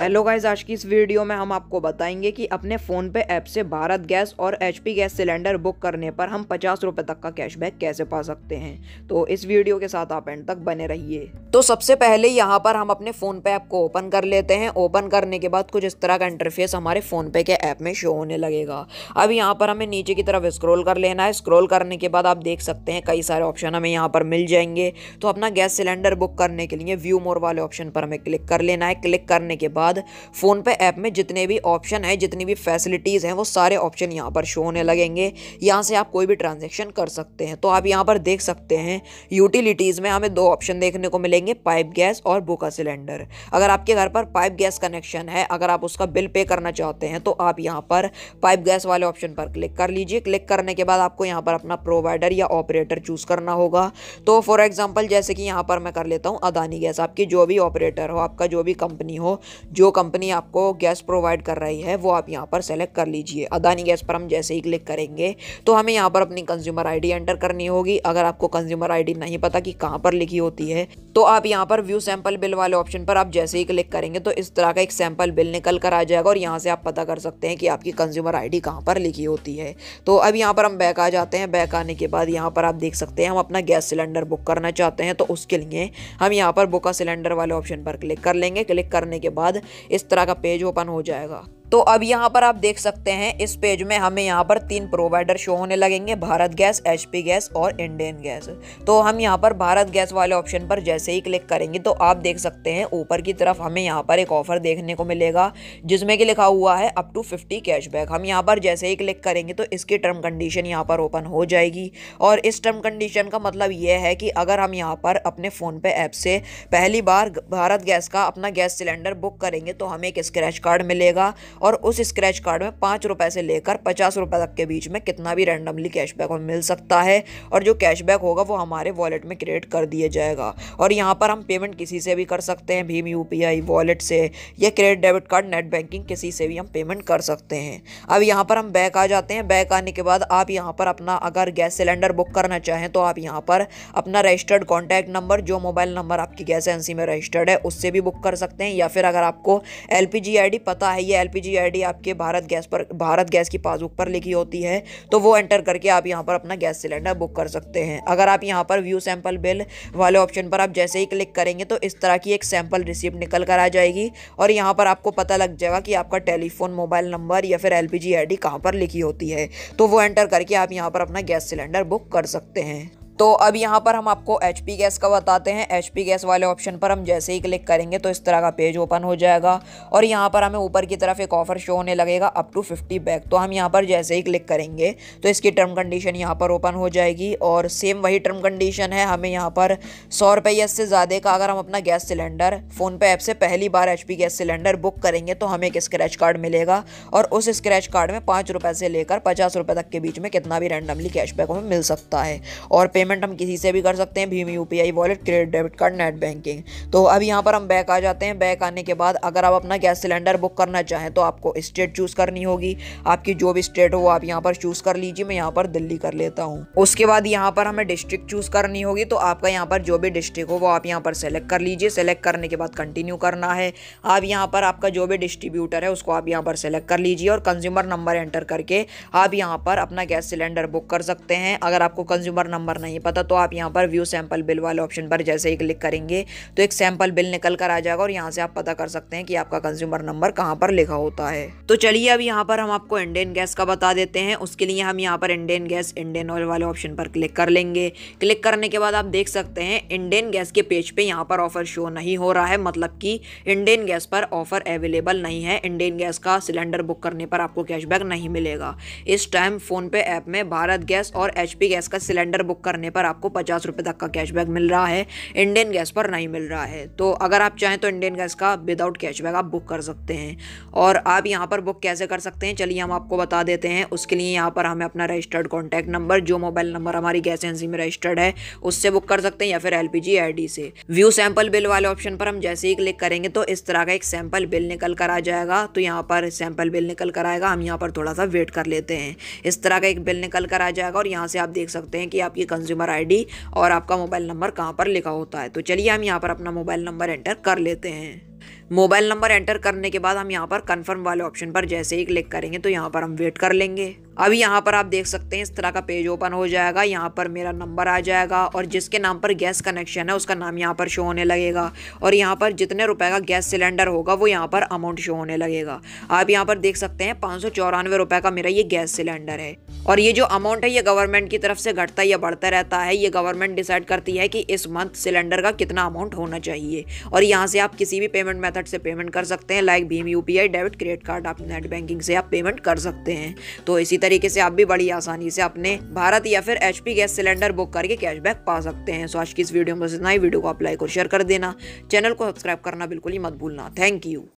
hello guys आज की इस वीडियो में हम आपको बताएंगे कि अपने फ़ोन पे ऐप से भारत गैस और एचपी गैस सिलेंडर बुक करने पर हम पचास रुपये तक का कैशबैक कैसे पा सकते हैं तो इस वीडियो के साथ आप एंड तक बने रहिए तो सबसे पहले यहाँ पर हम अपने फ़ोन पे ऐप को ओपन कर लेते हैं ओपन करने के बाद कुछ इस तरह का इंटरफेस हमारे फोनपे के ऐप में शो होने लगेगा अब यहाँ पर हमें नीचे की तरफ स्क्रोल कर लेना है स्क्रोल करने के बाद आप देख सकते हैं कई सारे ऑप्शन हमें यहाँ पर मिल जाएंगे तो अपना गैस सिलेंडर बुक करने के लिए व्यू मोर वाले ऑप्शन पर हमें क्लिक कर लेना है क्लिक करने के बाद बाद फ़ोन पे ऐप में जितने भी ऑप्शन हैं जितनी भी फैसिलिटीज़ हैं वो सारे ऑप्शन यहाँ पर शो होने लगेंगे यहाँ से आप कोई भी ट्रांजेक्शन कर सकते हैं तो आप यहाँ पर देख सकते हैं यूटिलिटीज़ में हमें दो ऑप्शन देखने को मिलेंगे पाइप गैस और बुका सिलेंडर अगर आपके घर पर पाइप गैस कनेक्शन है अगर आप उसका बिल पे करना चाहते हैं तो आप यहाँ पर पाइप गैस वाले ऑप्शन पर क्लिक कर लीजिए क्लिक करने के बाद आपको यहाँ पर अपना प्रोवाइडर या ऑपरेटर चूज़ करना होगा तो फॉर एग्जाम्पल जैसे कि यहाँ पर मैं कर लेता हूँ अदानी गैस आपकी जो भी ऑपरेटर हो आपका जो भी कंपनी हो जो कंपनी आपको गैस प्रोवाइड कर रही है वो आप यहाँ पर सेलेक्ट कर लीजिए अदानी गैस पर हम जैसे ही क्लिक करेंगे तो हमें यहाँ पर अपनी कंज्यूमर आईडी एंटर करनी होगी अगर आपको कंज्यूमर आईडी नहीं पता कि कहाँ पर लिखी होती है तो आप यहाँ पर व्यू सैंपल बिल वाले ऑप्शन पर आप जैसे ही क्लिक करेंगे तो इस तरह का एक सैंपल बिल निकल कर आ जाएगा और यहाँ से आप पता कर सकते हैं कि आपकी कंज्यूमर आई कहाँ पर लिखी होती है तो अब यहाँ पर हम बैक आ जाते हैं बैक आने के बाद यहाँ पर आप देख सकते हैं हम अपना गैस सिलेंडर बुक करना चाहते हैं तो उसके लिए हम यहाँ पर बुक सिलेंडर वाले ऑप्शन पर क्लिक कर लेंगे क्लिक करने के बाद इस तरह का पेज ओपन हो जाएगा तो अब यहाँ पर आप देख सकते हैं इस पेज में हमें यहाँ पर तीन प्रोवाइडर शो होने लगेंगे भारत गैस एच गैस और इंडियन गैस तो हम यहाँ पर भारत गैस वाले ऑप्शन पर जैसे ही क्लिक करेंगे तो आप देख सकते हैं ऊपर की तरफ हमें यहाँ पर एक ऑफर देखने को मिलेगा जिसमें कि लिखा हुआ है अप टू फिफ्टी कैशबैक हम यहाँ पर जैसे ही क्लिक करेंगे तो इसकी टर्म कंडीशन यहाँ पर ओपन हो जाएगी और इस टर्म कंडीशन का मतलब यह है कि अगर हम यहाँ पर अपने फ़ोन पे ऐप से पहली बार भारत गैस का अपना गैस सिलेंडर बुक करेंगे तो हमें एक स्क्रैच कार्ड मिलेगा और उस स्क्रैच कार्ड में पाँच रुपये से लेकर पचास रुपये तक के बीच में कितना भी रैंडमली कैशबैक हमें मिल सकता है और जो कैशबैक होगा वो हमारे वॉलेट में क्रिएट कर दिया जाएगा और यहाँ पर हम पेमेंट किसी से भी कर सकते हैं भीम यू वॉलेट से या credit debit card net banking किसी से भी हम पेमेंट कर सकते हैं अब यहाँ पर हम बैक आ जाते हैं बैक आने के बाद आप यहाँ पर अपना अगर गैस सिलेंडर बुक करना चाहें तो आप यहाँ पर अपना रजिस्टर्ड कॉन्टैक्ट नंबर जो मोबाइल नंबर आपकी गैस एजेंसी में रजिस्टर्ड है उससे भी बुक कर सकते हैं या फिर अगर आपको एल पी पता है या एल पी डी आपके भारत गैस पर भारत गैस की पासबुक पर लिखी होती है तो वो एंटर करके आप यहाँ पर अपना गैस सिलेंडर बुक कर सकते हैं अगर आप यहाँ पर व्यू सैंपल बिल वाले ऑप्शन पर आप जैसे ही क्लिक करेंगे तो इस तरह की एक सैंपल रिसिप्ट निकल कर आ जाएगी और यहाँ पर आपको पता लग जाएगा कि आपका टेलीफोन मोबाइल नंबर या फिर L P G I D कहाँ पर लिखी होती है तो वो एंटर करके आप यहाँ पर अपना गैस सिलेंडर बुक कर सकते हैं तो अब यहाँ पर हम आपको एच गैस का बताते हैं एच गैस वाले ऑप्शन पर हम जैसे ही क्लिक करेंगे तो इस तरह का पेज ओपन हो जाएगा और यहाँ पर हमें ऊपर की तरफ एक ऑफर शो होने लगेगा अप टू फिफ्टी बैग तो हम यहाँ पर जैसे ही क्लिक करेंगे तो इसकी टर्म कंडीशन यहाँ पर ओपन हो जाएगी और सेम वही टर्म कंडीशन है हमें यहाँ पर सौ रुपये से ज़्यादा का अगर हम अपना गैस सिलेंडर फ़ोनपे ऐप से पहली बार एच गैस सिलेंडर बुक करेंगे तो हमें एक स्क्रैच कार्ड मिलेगा और उस स्क्रैच कार्ड में पाँच रुपये से लेकर पचास रुपये तक के बीच में कितना भी रैंडमली कैशबैक हमें मिल सकता है और पेमेंट हम किसी से भी कर सकते हैं भीम U P wallet credit debit card net banking तो अब यहाँ पर हम बैक आ जाते हैं बैक आने के बाद अगर आप अपना गैस सिलेंडर बुक करना चाहें तो आपको स्टेट चूज़ करनी होगी आपकी जो भी स्टेट हो आप यहाँ पर चूज़ कर लीजिए मैं यहाँ पर दिल्ली कर लेता हूँ उसके बाद यहाँ पर हमें डिस्ट्रिक्ट चूज़ करनी होगी तो आपका यहाँ पर जो भी डिस्ट्रिक्ट हो वो आप यहाँ पर सेलेक्ट कर लीजिए सेलेक्ट करने के बाद कंटिन्यू करना है आप यहाँ पर आपका जो भी डिस्ट्रीब्यूटर है उसको आप यहाँ पर सेलेक्ट कर लीजिए और कंज्यूमर नंबर एंटर करके आप यहाँ पर अपना गैस सिलेंडर बुक कर सकते हैं अगर आपको कंज्यूमर नंबर नहीं नहीं पता तो आप यहाँ पर व्यू सैम्पल बिल वाले ऑप्शन पर जैसे ही क्लिक करेंगे तो एक सैम्पल बिल निकल कर आ जाएगा और यहाँ से आप पता कर सकते हैं कि आपका कंज्यूमर नंबर कहाँ पर लिखा होता है तो चलिए अब यहाँ पर हम आपको इंडियन गैस का बता देते हैं उसके लिए हम यहाँ पर इंडियन गैस इंडियन ऑयल वाले ऑप्शन पर क्लिक कर लेंगे क्लिक करने के बाद आप देख सकते हैं इंडियन गैस के पेज पर यहाँ पर ऑफर शो नहीं हो रहा है मतलब कि इंडियन गैस पर ऑफर अवेलेबल नहीं है इंडियन गैस का सिलेंडर बुक करने पर आपको कैशबैक नहीं मिलेगा इस टाइम फोन पे ऐप में भारत गैस और एचपी गैस का सिलेंडर बुक करने करने पर आपको पचास रुपये तक का कैशबैक मिल रहा है इंडियन गैस पर नहीं मिल रहा है तो अगर आप चाहें तो इंडियन गैस का विदाउट कैशबैक आप बुक कर सकते हैं और आप यहाँ पर बुक कैसे कर सकते हैं चलिए हम आपको बता देते हैं उसके लिए यहाँ पर हमें अपना रजिस्टर्ड कॉन्टैक्ट नंबर जो मोबाइल नंबर हमारी गैस एजेंसी में रजिस्टर्ड है उससे बुक कर सकते हैं या फिर एल पी से व्यू सैंपल बिल वाले ऑप्शन पर हम जैसे ही क्लिक करेंगे तो इस तरह का एक सैंपल बिल निकल कर आ जाएगा तो यहाँ पर सैंपल बिल निकल कर आएगा हम यहाँ पर थोड़ा सा वेट कर लेते हैं इस तरह का एक बिल निकल कर आ जाएगा और यहाँ से आप देख सकते हैं कि आपकी कंज्यूमर कंज्यूमर आईडी और आपका मोबाइल नंबर कहाँ पर लिखा होता है तो चलिए हम यहाँ पर अपना मोबाइल नंबर एंटर कर लेते हैं मोबाइल नंबर एंटर करने के बाद हम यहाँ पर कंफर्म वाले ऑप्शन पर जैसे ही क्लिक करेंगे तो यहाँ पर हम वेट कर लेंगे अब यहाँ पर आप देख सकते हैं इस तरह का पेज ओपन हो जाएगा यहाँ पर मेरा नंबर आ जाएगा और जिसके नाम पर गैस कनेक्शन है उसका नाम यहाँ पर शो होने लगेगा और यहाँ पर जितने रुपए का गैस सिलेंडर होगा वो यहाँ पर अमाउंट शो होने लगेगा आप यहाँ पर देख सकते हैं पाँच सौ का मेरा ये गैस सिलेंडर है और ये जो अमाउंट है ये गवर्नमेंट की तरफ से घटता या बढ़ता रहता है ये गवर्नमेंट डिसाइड करती है कि इस मंथ सिलेंडर का कितना अमाउंट होना चाहिए और यहाँ से आप किसी भी पेमेंट मेथड से पेमेंट कर सकते हैं लाइक भीम यू डेबिट क्रेडिट कार्ड आप नेट बैंकिंग से आप पेमेंट कर सकते हैं तो इसी तरीके से आप भी बड़ी आसानी से अपने भारत या फिर एच गैस सिलेंडर बुक करके कैशबैक पा सकते हैं सो आज की इस वीडियो में बस इतना ही वीडियो को आप लाइक और शेयर कर देना चैनल को सब्सक्राइब करना बिल्कुल ही मत भूलना थैंक यू